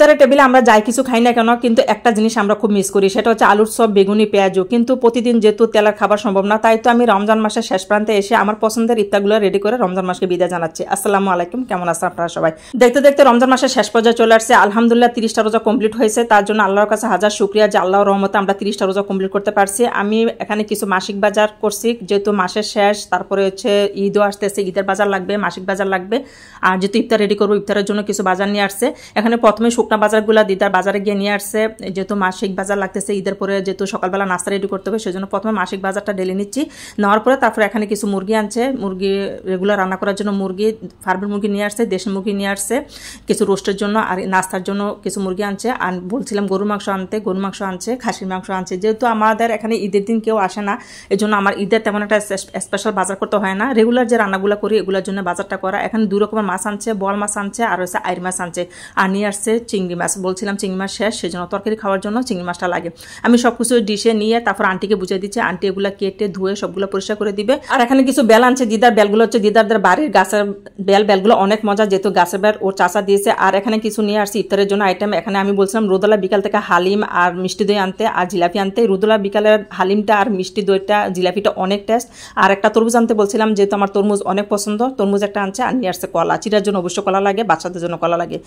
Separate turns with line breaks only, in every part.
ইফতারের টেবিলে আমরা যাই কিছু খাই না কেন কিন্তু একটা জিনিস আমরা খুব মিস করি সেটা হচ্ছে আলুর সব বেগুনি পেঁয়াজও কিন্তু প্রতিদিন যেহেতু তেলার খাবার সম্ভব না তাই তো আমি রমজান মাসের শেষ প্রান্তে এসে আমার পছন্দের ইফতারগুলো রেডি করে রমজান মাসকে বিদায় জানাচ্ছি আসসালামু আলাইকুম কেমন আছেন আপনারা সবাই দেখতে দেখতে রমজান মাসের শেষ পর্যায়ে চলে আসছে আলহামদুলিল্লাহ তিরিশটা রোজা কমপ্লিট হয়েছে তার জন্য আল্লাহর কাছে হাজার শুক্রিয়া যে আল্লাহর রহমতে আমরা তিরিশটা রোজা কমপ্লিট করতে পারছি আমি এখানে কিছু মাসিক বাজার করছি যেহেতু মাসের শেষ তারপরে হচ্ছে ঈদও আসতেছে ঈদের বাজার লাগবে মাসিক বাজার লাগবে আর যেহেতু ইফতার রেডি করবো ইফতারের জন্য কিছু বাজার নিয়ে আসছে এখানে প্রথমে শুকনা বাজারগুলো দিদার বাজারে গিয়ে নিয়ে আসছে যেহেতু মাসিক বাজার লাগতেছে ঈদের পরে যেহেতু সকালবেলা নাস্তা রেডি করতে হবে সেই জন্য প্রথমে মাসিক বাজারটা ডেলে নিচ্ছি নেওয়ার পরে তারপরে এখানে কিছু মুরগি আনছে মুরগি রেগুলার রান্না করার জন্য মুরগি ফার্মের মুরগি নিয়ে আসছে দেশি মুরগি নিয়ে আসছে কিছু রোস্টের জন্য আর নাস্তার জন্য কিছু মুরগি আনছে আর বলছিলাম গরুর মাংস আনতে গরুর মাংস আনছে খাসির মাংস আনছে যেহেতু আমাদের এখানে ঈদের দিন কেউ আসে না জন্য আমার ঈদের তেমন একটা স্পেশাল বাজার করতে হয় না রেগুলার যে রান্নাগুলো করি এগুলোর জন্য বাজারটা করা এখানে দু রকমের মাছ আনছে বল মাছ আনছে আর হচ্ছে আইর মাছ আনছে আর নিয়ে আসছে চিংড়ি মাছ বলছিলাম চিংড়ি মাছ শেষ সেজন্য তরকারি খাওয়ার জন্য চিংড়ি মাছটা লাগে আমি সব কিছু ডিশে নিয়ে তারপর আন্টিকে বুঝিয়ে দিচ্ছি আন্টি এগুলো কেটে ধুয়ে সবগুলো পরিষ্কার করে দিবে আর এখানে কিছু বেল আনছে দিদার বেলগুলো হচ্ছে দিদারদের বাড়ির গাছের বেল বেলগুলো অনেক মজা যেহেতু গাছের বেল ওর চাষা দিয়েছে আর এখানে কিছু নিয়ে আসছি ইফতারের জন্য আইটেম এখানে আমি বলছিলাম রোদলা বিকাল থেকে হালিম আর মিষ্টি দই আনতে আর জিলাপি আনতে রোদলা বিকালের হালিমটা আর মিষ্টি দইটা জিলাপিটা অনেক টেস্ট আর একটা তরমুজ আনতে বলছিলাম যেহেতু আমার তরমুজ অনেক পছন্দ তরমুজ একটা আনছে আর নিয়ে আসছে কলা চিটার জন্য অবশ্য কলা লাগে বাচ্চাদের জন্য কলা লাগে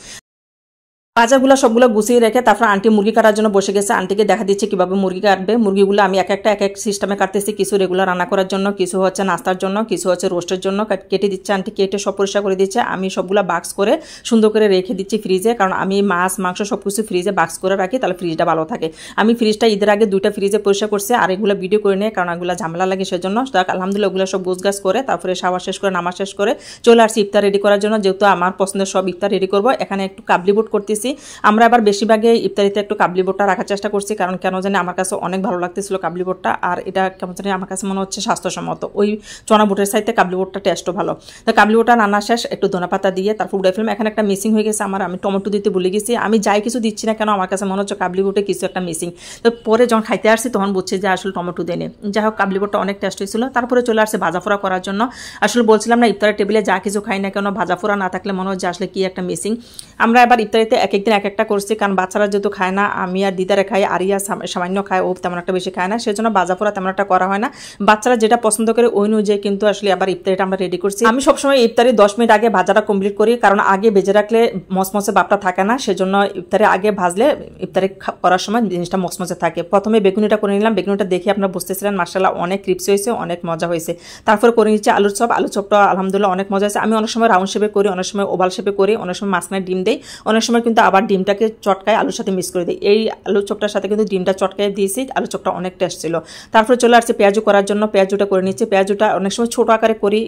আজাগুলো সবগুলো গুছিয়ে রেখে তারপর আন্টি মুরগি কাটার জন্য বসে গেছে আন্টিকে দেখা দিচ্ছে কিভাবে মুরগি কাটবে মুরগিগুলো আমি এক একটা এক এক সিস্টেমে কাটতেছি কিছু রেগুলার রান্না করার জন্য কিছু হচ্ছে নাস্তার জন্য কিছু হচ্ছে রোস্টের জন্য কেটে দিচ্ছে আন্টি কেটে সব পরিষ্কার করে দিচ্ছে আমি সবগুলো বাক্স করে সুন্দর করে রেখে দিচ্ছি ফ্রিজে কারণ আমি মাছ মাংস সব কিছু ফ্রিজে বাক্স করে রাখি তাহলে ফ্রিজটা ভালো থাকে আমি ফ্রিজটা ঈদের আগে দুইটা ফ্রিজে পরিষ্কার করছি আর এগুলো ভিডিও করে নিয়ে কারণ এগুলো ঝামেলা লাগে সেজন্য আলহামদুলিল্লাহ ওগুলো সব গাছ করে তারপরে সাওয়া শেষ করে নামা শেষ করে চলে আসছি ইফতার রেডি করার জন্য যেহেতু আমার পছন্দের সব ইফতার রেডি করবো এখানে একটু কাবলি বোট করতেছি দিয়েছি আমরা আবার বেশিরভাগে ইফতারিতে একটু কাবলি বোটটা রাখার চেষ্টা করছি কারণ কেন জানি আমার কাছে অনেক ভালো লাগতেছিল কাবলি বোটটা আর এটা কেমন জানি আমার কাছে মনে হচ্ছে স্বাস্থ্যসম্মত ওই চনা বোটের সাইতে কাবলি বোটটা টেস্টও ভালো তো কাবলি বোটটা রান্না শেষ একটু ধনেপাতা দিয়ে তারপর উড়ে ফেলাম এখানে একটা মিসিং হয়ে গেছে আমার আমি টমেটো দিতে ভুলে গেছি আমি যাই কিছু দিচ্ছি না কেন আমার কাছে মনে হচ্ছে কাবলি বোটে কিছু একটা মিসিং তো পরে যখন খাইতে আসছি তখন বুঝছে যে আসলে টমেটো দেনে যাই হোক কাবলি বোটটা অনেক টেস্ট হয়েছিল তারপরে চলে আসছে ভাজাফোড়া করার জন্য আসলে বলছিলাম না ইফতারের টেবিলে যা কিছু খাই না কেন ভাজাফোড়া না থাকলে মনে হচ্ছে আসলে কি একটা মিসিং আমরা এবার ইফতারিতে এক এক একদিন এক একটা করছি কারণ বাচ্চারা যেহেতু খায় না আমি আর দিদারে খাই আরিয়া সামান্য খায় ও তেমন একটা বেশি খায় না বাজা বাজাপোড়া তেমন একটা করা হয় না বাচ্চারা যেটা পছন্দ করে ওই অনুযায়ী কিন্তু আসলে আবার ইফতারিটা আমরা রেডি করছি আমি সবসময় ইফতারি দশ মিনিট আগে ভাজাটা কমপ্লিট করি কারণ আগে বেজে রাখলে মসমসে বাপটা থাকে না সেজন্য ইফতারি আগে ভাজলে ইফতারি করার সময় জিনিসটা মসমসে থাকে প্রথমে বেগুনিটা করে নিলাম বেগুনিটা দেখে আপনারা বুঝতেছিলেন মার্শাল্লাহ অনেক ক্রিপসি হয়েছে অনেক মজা হয়েছে তারপর করে নিচ্ছে আলুর চপ আলু চপটা আলহামদুলিল্লাহ অনেক মজা হয়েছে আমি অনেক সময় রাউন্ড শেপে করি অনেক সময় ওভাল শেপে করি অনেক সময় মাছনায় ডিম দিই অনেক সময় কিন্তু আবার ডিমটাকে চটকায় আলুর সাথে মিক্স করে দিই এই আলু চপটার সাথে কিন্তু ডিমটা চটকায় দিয়েছি আলু চপটা অনেক টেস্ট ছিল তারপরে চলে আসছে পেঁয়াজু করার জন্য পেঁয়াজুটা করে নিচ্ছি পেঁয়াজুটা অনেক সময় ছোটো আকারে করি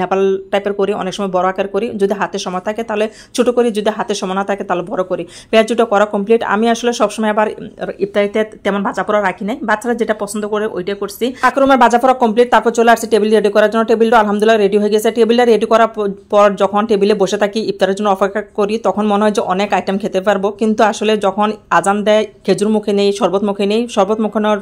নেপাল টাইপের করি অনেক সময় বড় আকার করি যদি হাতে সময় থাকে তাহলে ছোটো করি যদি হাতে সময় না থাকে তাহলে বড় করি পেঁয়াজুটা করা কমপ্লিট আমি আসলে সবসময় আবার ইফতারিতে তেমন ভাজা পড়া রাখি নাই বাচ্চারা যেটা পছন্দ করে ওইটা করছি আক্রমের ভাজা পড়া কমপ্লিট তারপর চলে আসছে টেবিল রেডি করার জন্য টেবিলটা আলহামদুলিল্লাহ রেডি হয়ে গেছে টেবিলটা রেডি করার পর যখন টেবিলে বসে থাকি ইফতারের জন্য অপেক্ষা করি তখন মনে হয় যে অনেক আইটেম আইটেম খেতে পারবো কিন্তু আসলে যখন আজান দেয় খেজুর মুখে নেই শরবত মুখে নেই শরবত মুখে নেওয়ার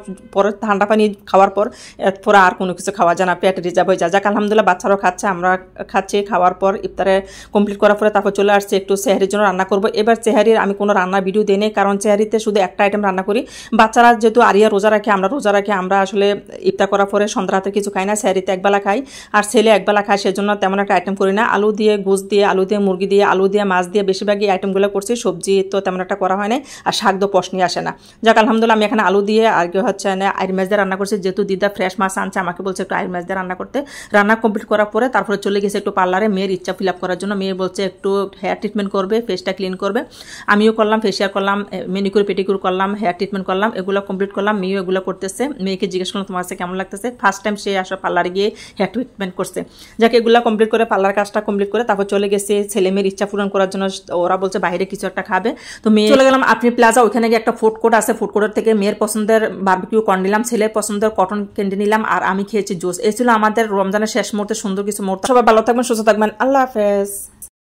ঠান্ডা পানি খাওয়ার পর এরপরে আর কোনো কিছু খাওয়া যায় না পেট রিজার্ভ হয়ে যায় যাক আলহামদুলিল্লাহ বাচ্চারাও খাচ্ছে আমরা খাচ্ছি খাওয়ার পর ইফতারে কমপ্লিট করার পরে তারপর চলে আসছে একটু চেহারির জন্য রান্না করবো এবার চেহারির আমি কোনো রান্না ভিডিও দিই নেই কারণ চেহারিতে শুধু একটা আইটেম রান্না করি বাচ্চারা যেহেতু আরিয়া রোজা রাখে আমরা রোজা রাখি আমরা আসলে ইফতার করার পরে সন্ধ্যা রাতে কিছু খাই না চেহারিতে একবেলা খাই আর ছেলে একবেলা খায় সেজন্য তেমন একটা আইটেম করি না আলু দিয়ে গোস দিয়ে আলু দিয়ে মুরগি দিয়ে আলু দিয়ে মাছ দিয়ে বেশিরভাগই আইটেমগুলো করছি সবজি তো তেমন একটা করা হয় না আর শাক তো প্রশ্নই আসে না যাক আলহামদুলিল্লাহ আমি এখানে আলু দিয়ে আর কেউ হচ্ছে না আয়ের মাছ দিয়ে রান্না করছি যেহেতু দিদা ফ্রেশ মাছ আনছে আমাকে বলছে একটু আয়ের মাছ দিয়ে রান্না করতে রান্না কমপ্লিট করার পরে তারপরে চলে গেছে একটু পার্লারে মেয়ের ইচ্ছা ফিল করার জন্য মেয়ে বলছে একটু হেয়ার ট্রিটমেন্ট করবে ফেসটা ক্লিন করবে আমিও করলাম ফেসিয়ার করলাম মেনিকুর পেটিকুর করলাম হেয়ার ট্রিটমেন্ট করলাম এগুলো কমপ্লিট করলাম মেয়েও এগুলো করতেছে মেয়েকে জিজ্ঞেস করলাম তোমার কাছে কেমন লাগতেছে ফার্স্ট টাইম সে আসলে পার্লারে গিয়ে হেয়ার ট্রিটমেন্ট করছে যাকে এগুলো কমপ্লিট করে পার্লার কাজটা কমপ্লিট করে তারপর চলে গেছে ছেলে মেয়ের ইচ্ছা পূরণ করার জন্য ওরা বলছে বাইরে কিছু একটা খাবে তো মেয়ে চলে গেলাম আপনি প্লাজা ওইখানে গিয়ে একটা ফুড কোর্ট আছে ফুড কোর্টের থেকে মেয়ের পছন্দের বার্বিকিউ কর্ন নিলাম ছেলের পছন্দের কটন ক্যান্ডি নিলাম আর আমি খেয়েছি জুস এই ছিল আমাদের রমজানের শেষ মুহূর্তে সুন্দর কিছু মুহূর্ত সবাই ভালো থাকবেন সুস্থ থাকবেন আল্লাহ হাফেজ